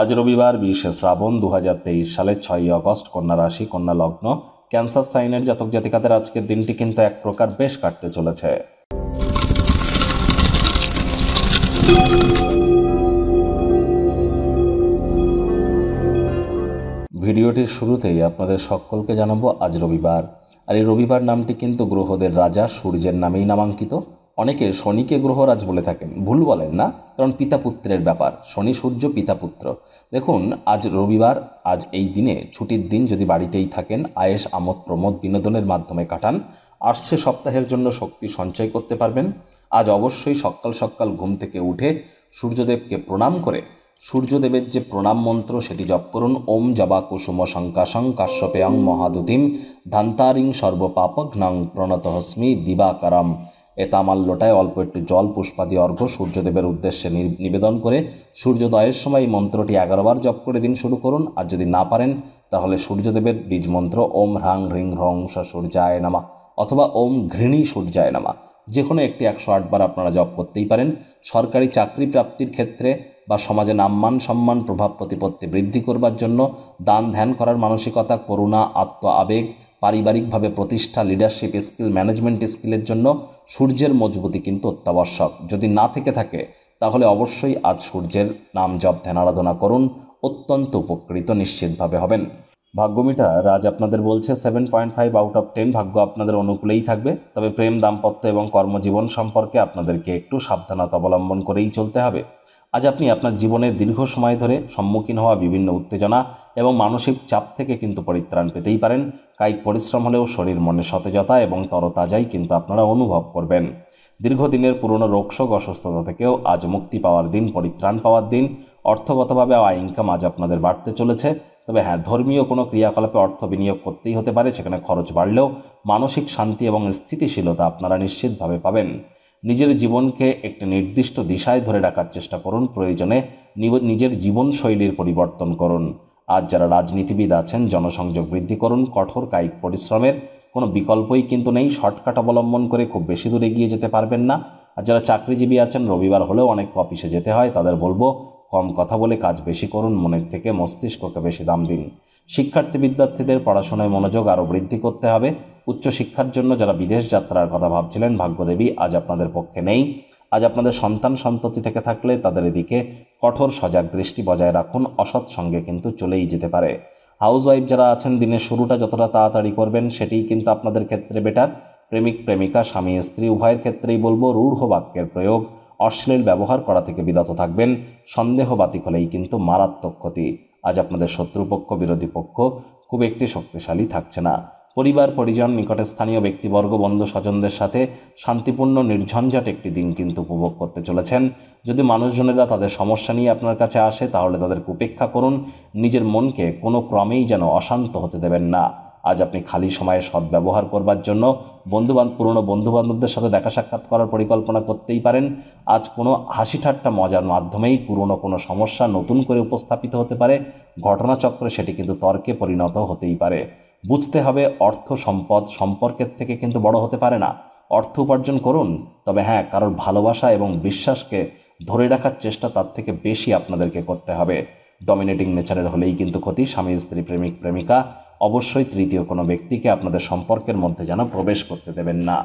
আজ রবিবার বিশে শ্রাবণ দু সালের ছয়ই অগস্ট কন্যা রাশি কন্যা লগ্ন ক্যান্সার সাইনের জাতক জাতিকাদের আজকের দিনটি কিন্তু এক প্রকার বেশ কাটতে চলেছে ভিডিওটির শুরুতেই আপনাদের সকলকে জানাবো আজ রবিবার আর এই রবিবার নামটি কিন্তু গ্রহদের রাজা সূর্যের নামেই নামাঙ্কিত অনেকে শনিকে গ্রহরাজ বলে থাকেন ভুল বলেন না কারণ পিতা পুত্রের ব্যাপার শনি সূর্য পিতা পুত্র দেখুন আজ রবিবার আজ এই দিনে ছুটির দিন যদি বাড়িতেই থাকেন আয়েস আমোদ প্রমোদ বিনোদনের মাধ্যমে কাটান আসছে সপ্তাহের জন্য শক্তি সঞ্চয় করতে পারবেন আজ অবশ্যই সকাল সকাল ঘুম থেকে উঠে সূর্যদেবকে প্রণাম করে সূর্যদেবের যে প্রণাম মন্ত্র সেটি জপ করুন ওম জবা কুসুম শঙ্কাশং কাশ্যপেয়ং মহাদুতিম ধান্তারিং সর্বপাপঘ্নং প্রণতহস্মি দিবাকারম এ তামাল লোটায় অল্প একটু জল পুষ্পাদি অর্ঘ্য সূর্যদেবের উদ্দেশ্যে নিবেদন করে সূর্যোদয়ের সময় এই মন্ত্রটি এগারোবার জপ করে দিন শুরু করুন আর যদি না পারেন তাহলে সূর্যদেবের বীজ মন্ত্র ওম হ্রাং হ্রিং হ্রং সূর্যায় নামা অথবা ওম ঘৃণী সূর্যায় নামা যে কোনো একটি একশো আটবার আপনারা জপ করতেই পারেন সরকারি চাকরি প্রাপ্তির ক্ষেত্রে বা সমাজে নাম্মান সম্মান প্রভাব প্রতিপত্তি বৃদ্ধি করবার জন্য দান ধ্যান করার মানসিকতা করুণা আত্ম আবেগ পারিবারিকভাবে প্রতিষ্ঠা লিডারশিপ স্কিল ম্যানেজমেন্ট স্কিলের জন্য সূর্যের মজবুতি কিন্তু অত্যাবশ্যক যদি না থেকে থাকে তাহলে অবশ্যই আজ সূর্যের নাম জপ ধ্যান আরাধনা করুন অত্যন্ত উপকৃত নিশ্চিতভাবে হবেন ভাগ্যমিটা রাজ আপনাদের বলছে seven point five out of ten ভাগ্য আপনাদের অনুকূলেই থাকবে তবে প্রেম দাম্পত্য এবং কর্মজীবন সম্পর্কে আপনাদেরকে একটু সাবধানতা অবলম্বন করেই চলতে হবে আজ আপনি আপনার জীবনের দীর্ঘ সময় ধরে সম্মুখীন হওয়া বিভিন্ন উত্তেজনা এবং মানসিক চাপ থেকে কিন্তু পরিত্রাণ পেতেই পারেন কায়িক পরিশ্রম হলেও শরীর মনে সতেজতা এবং তরতাজাই কিন্তু আপনারা অনুভব করবেন দীর্ঘদিনের পুরনো রোগশোক অসুস্থতা থেকেও আজ মুক্তি পাওয়ার দিন পরিত্রাণ পাওয়ার দিন অর্থগতভাবে আয় ইনকাম আজ আপনাদের বাড়তে চলেছে তবে হ্যাঁ ধর্মীয় কোনো ক্রিয়াকলাপে অর্থ বিনিয়োগ করতেই হতে পারে সেখানে খরচ বাড়লেও মানসিক শান্তি এবং স্থিতিশীলতা আপনারা নিশ্চিতভাবে পাবেন নিজের জীবনকে একটি নির্দিষ্ট দিশায় ধরে রাখার চেষ্টা করুন প্রয়োজনে নিজের জীবনশৈলীর পরিবর্তন করুন আজ যারা রাজনীতিবিদ আছেন জনসংযোগ বৃদ্ধি করুন কঠোর কায়িক পরিশ্রমের কোনো বিকল্পই কিন্তু নেই শর্টকাট অবলম্বন করে খুব বেশি দূরে গিয়ে যেতে পারবেন না আর যারা চাকরিজীবী আছেন রবিবার হলেও অনেক অফিসে যেতে হয় তাদের বলবো কম কথা বলে কাজ বেশি করুন মনের থেকে মস্তিষ্ককে বেশি দাম দিন শিক্ষার্থী বিদ্যার্থীদের পড়াশোনায় মনোযোগ আরও বৃদ্ধি করতে হবে উচ্চশিক্ষার জন্য যারা বিদেশ যাত্রার কথা ভাবছিলেন ভাগ্যদেবী আজ আপনাদের পক্ষে নেই আজ আপনাদের সন্তান সন্ততি থেকে থাকলে তাদের এদিকে কঠোর সজাগ দৃষ্টি বজায় রাখুন অসৎ সঙ্গে কিন্তু চলেই যেতে পারে হাউসওয়াইফ যারা আছেন দিনের শুরুটা যতটা তাড়াতাড়ি করবেন সেটিই কিন্তু আপনাদের ক্ষেত্রে বেটার প্রেমিক প্রেমিকা স্বামী স্ত্রী উভয়ের ক্ষেত্রেই বলবো রূঢ় বাক্যের প্রয়োগ অশ্লীল ব্যবহার করা থেকে বিরত থাকবেন সন্দেহ বাতিক হলেই কিন্তু মারাত্মক ক্ষতি আজ আপনাদের শত্রুপক্ষ বিরোধী পক্ষ খুব একটি শক্তিশালী থাকছে না পরিবার পরিজন নিকটে স্থানীয় ব্যক্তিবর্গ বন্ধু স্বজনদের সাথে শান্তিপূর্ণ নির্ঝঞ্ঝাট একটি দিন কিন্তু উপভোগ করতে চলেছেন যদি মানুষজনেরা তাদের সমস্যা নিয়ে আপনার কাছে আসে তাহলে তাদেরকে উপেক্ষা করুন নিজের মনকে কোনো ক্রমেই যেন অশান্ত হতে দেবেন না আজ আপনি খালি সময়ে সদ্ব্যবহার করবার জন্য বন্ধুবান পুরনো বন্ধুবান্ধবদের সাথে দেখা সাক্ষাৎ করার পরিকল্পনা করতেই পারেন আজ কোনো হাসি ঠাট্টা মজার মাধ্যমেই পুরনো কোনো সমস্যা নতুন করে উপস্থাপিত হতে পারে ঘটনাচক্রে সেটি কিন্তু তর্কে পরিণত হতেই পারে বুঝতে হবে অর্থ সম্পদ সম্পর্কের থেকে কিন্তু বড় হতে পারে না অর্থ উপার্জন করুন তবে হ্যাঁ কারোর ভালোবাসা এবং বিশ্বাসকে ধরে রাখার চেষ্টা তার থেকে বেশি আপনাদেরকে করতে হবে ডমিনেটিং নেচারের হলেই কিন্তু ক্ষতি স্বামী স্ত্রী প্রেমিক প্রেমিকা অবশ্যই তৃতীয় কোনো ব্যক্তিকে আপনাদের সম্পর্কের মধ্যে যেন প্রবেশ করতে দেবেন না